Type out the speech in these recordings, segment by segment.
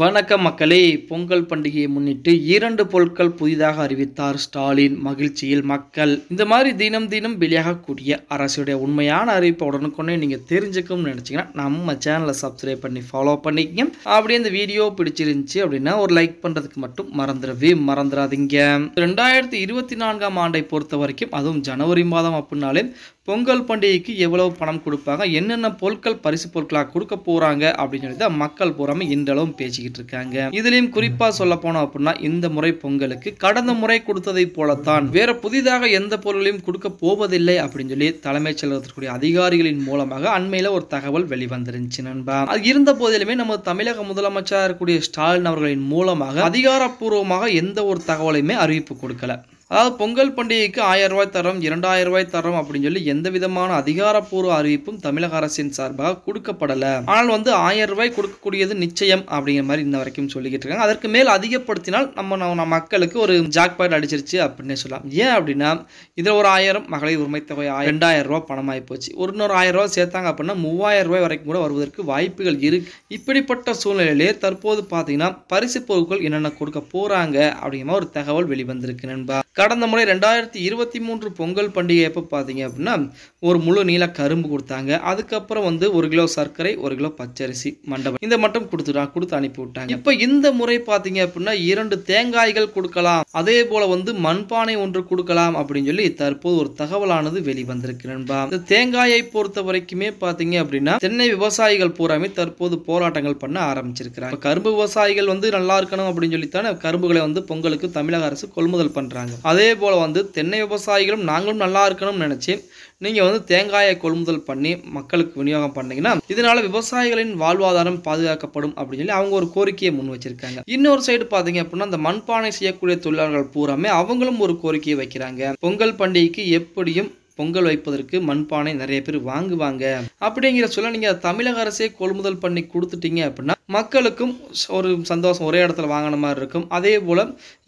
வணக்க மக்களே பொங்கல் பண்டிகையை முன்னிட்டு இரண்டு பொருட்கள் புதிதாக அறிவித்தார் ஸ்டாலின் மகிழ்ச்சியில் மக்கள் இந்த மாதிரி தினம் தினம் வெளியாகக்கூடிய அரசுடைய உண்மையான அறிவிப்பை உடனுக்குடனே நீங்கள் தெரிஞ்சுக்கணும்னு நினச்சிங்கன்னா நம்ம சேனலை சப்ஸ்கிரைப் பண்ணி ஃபாலோ பண்ணிக்கங்க அப்படியே இந்த வீடியோ பிடிச்சிருந்துச்சு அப்படின்னா ஒரு லைக் பண்ணுறதுக்கு மட்டும் மறந்துடவே மறந்துடாதீங்க ரெண்டாயிரத்தி இருபத்தி நான்காம் ஆண்டை பொறுத்த வரைக்கும் அதுவும் ஜனவரி மாதம் அப்படின்னாலே பொங்கல் பண்டிகைக்கு எவ்வளவு பணம் கொடுப்பாங்க என்னென்ன பொருட்கள் பரிசு பொருட்களாக கொடுக்க போகிறாங்க அப்படின்னு சொல்லி தான் மக்கள் பூராம இன்றளவும் பேசிக்கிட்டு இருக்காங்க இதுலயும் குறிப்பாக சொல்ல போனோம் அப்படின்னா இந்த முறை பொங்கலுக்கு கடந்த முறை கொடுத்ததை போலத்தான் வேற புதிதாக எந்த பொருளையும் கொடுக்க போவதில்லை அப்படின்னு சொல்லி தலைமைச் செயலகத்திற்குரிய அதிகாரிகளின் மூலமாக அண்மையில் ஒரு தகவல் வெளிவந்துருந்துச்சு நண்பா அது இருந்த போதிலுமே நம்ம தமிழக முதலமைச்சர் கூடிய ஸ்டாலின் அவர்களின் மூலமாக அதிகாரப்பூர்வமாக எந்த ஒரு தகவலையுமே அறிவிப்பு கொடுக்கல அதாவது பொங்கல் பண்டிகைக்கு ஆயிரம் ரூபாய் தரோம் இரண்டாயிரம் ரூபாய் தரோம் அப்படின்னு சொல்லி எந்த விதமான அதிகாரப்பூர்வ அறிவிப்பும் தமிழக அரசின் சார்பாக கொடுக்கப்படலை ஆனால் வந்து ஆயிரம் ரூபாய் கொடுக்கக்கூடியது நிச்சயம் அப்படிங்கிற மாதிரி இன்ன வரைக்கும் சொல்லிக்கிட்டு இருக்காங்க அதற்கு மேல் அதிகப்படுத்தினால் நம்ம நம்ம மக்களுக்கு ஒரு ஜாக் பாயிண்ட் அடிச்சிருச்சு அப்படின்னே சொல்லலாம் ஏன் அப்படின்னா இதில் ஒரு ஆயிரம் மகளிர் உரிமை தொகை ரெண்டாயிரம் ரூபா பணமாகி போச்சு ஒரு இன்னொரு ஆயிரம் ரூபாய் சேர்த்தாங்க அப்படின்னா மூவாயிரம் ரூபாய் வரைக்கும் கூட வருவதற்கு வாய்ப்புகள் இருக்கு இப்படிப்பட்ட சூழ்நிலையிலே தற்போது பார்த்தீங்கன்னா பரிசு பொருட்கள் என்னென்ன கொடுக்க போகிறாங்க அப்படிங்கிற ஒரு தகவல் வெளிவந்திருக்கு நண்பா கடந்த முறை ரெண்டாயிரத்தி இருபத்தி மூன்று பொங்கல் பண்டிகை எப்போ பார்த்தீங்க அப்படின்னா ஒரு முழு நீள கரும்பு கொடுத்தாங்க அதுக்கப்புறம் வந்து ஒரு கிலோ சர்க்கரை ஒரு கிலோ பச்சரிசி மண்டபம் இந்த மட்டும் கொடுத்துட்டா கொடுத்து அனுப்பி விட்டாங்க இப்போ இந்த முறை பார்த்தீங்க அப்படின்னா இரண்டு தேங்காய்கள் கொடுக்கலாம் அதே போல வந்து மண்பானை ஒன்று கொடுக்கலாம் அப்படின்னு சொல்லி தற்போது ஒரு தகவலானது வெளிவந்திருக்கு நண்பா இந்த தேங்காயை பொறுத்த வரைக்குமே பார்த்தீங்க அப்படின்னா சென்னை விவசாயிகள் பூராமே தற்போது போராட்டங்கள் பண்ண ஆரம்பிச்சிருக்கிறாங்க கரும்பு விவசாயிகள் வந்து நல்லா இருக்கணும் அப்படின்னு சொல்லித்தானே கரும்புகளை வந்து பொங்கலுக்கு தமிழக அரசு கொள்முதல் பண்றாங்க அதே போல் வந்து தென்னை விவசாயிகளும் நாங்களும் நல்லா இருக்கணும்னு நினச்சி நீங்கள் வந்து தேங்காயை கொள்முதல் பண்ணி மக்களுக்கு விநியோகம் பண்ணீங்கன்னா இதனால் விவசாயிகளின் வாழ்வாதாரம் பாதுகாக்கப்படும் அப்படின்னு சொல்லி அவங்க ஒரு கோரிக்கையை முன் வச்சிருக்காங்க இன்னொரு சைடு பார்த்தீங்க அப்படின்னா அந்த மண்பானை செய்யக்கூடிய தொழிலாளர்கள் பூராமே அவங்களும் ஒரு கோரிக்கையை வைக்கிறாங்க பொங்கல் பண்டிகைக்கு எப்படியும் பொங்கல் வைப்பதற்கு மண்பானை நிறைய பேர் வாங்குவாங்க அப்படிங்கிற சொல்ல நீங்கள் தமிழக அரசே கொள்முதல் பண்ணி கொடுத்துட்டீங்க அப்படின்னா மக்களுக்கும் ஒரு சந்தோஷம் ஒரே இடத்துல வாங்கின மாதிரி இருக்கும் அதே போல்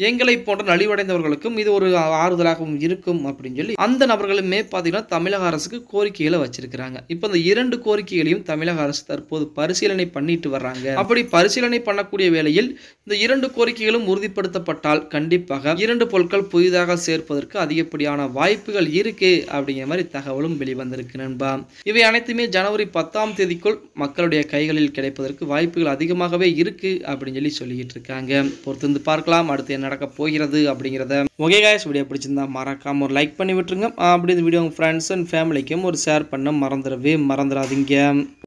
எங்களை போன்ற நலிவடைந்தவர்களுக்கும் இது ஒரு ஆறுதலாகவும் இருக்கும் அப்படின்னு சொல்லி அந்த நபர்களுமே பார்த்திங்கன்னா தமிழக அரசுக்கு கோரிக்கைகளை வச்சிருக்கிறாங்க இப்போ இந்த இரண்டு கோரிக்கைகளையும் தமிழக அரசு தற்போது பரிசீலனை பண்ணிட்டு வர்றாங்க அப்படி பரிசீலனை பண்ணக்கூடிய வேளையில் இந்த இரண்டு கோரிக்கைகளும் உறுதிப்படுத்தப்பட்டால் கண்டிப்பாக இரண்டு பொருட்கள் புதிதாக சேர்ப்பதற்கு அதிகப்படியான வாய்ப்புகள் இருக்கு அப்படிங்கிற மாதிரி தகவலும் வெளிவந்திருக்கு நண்பா இவை அனைத்துமே ஜனவரி பத்தாம் தேதிக்குள் மக்களுடைய கைகளில் கிடைப்பதற்கு வாய்ப்புகள் அதிகமாகவே இருக்குது அப்படின்னு சொல்லி சொல்லிக்கிட்டு இருக்காங்க பொறுத்திருந்து பார்க்கலாம் அடுத்து என்ன நடக்க போகிறது அப்படிங்கிறத ஓகே காய்ஸ் வீடியோ பிடிச்சிருந்தா மறக்காமல் ஒரு லைக் பண்ணி விட்டுருங்க அப்படி இந்த வீடியோ உங்கள் ஃப்ரெண்ட்ஸ் அண்ட் ஃபேமிலிக்கும் ஒரு ஷேர் பண்ண மறந்துடவே மறந்துடாதீங்க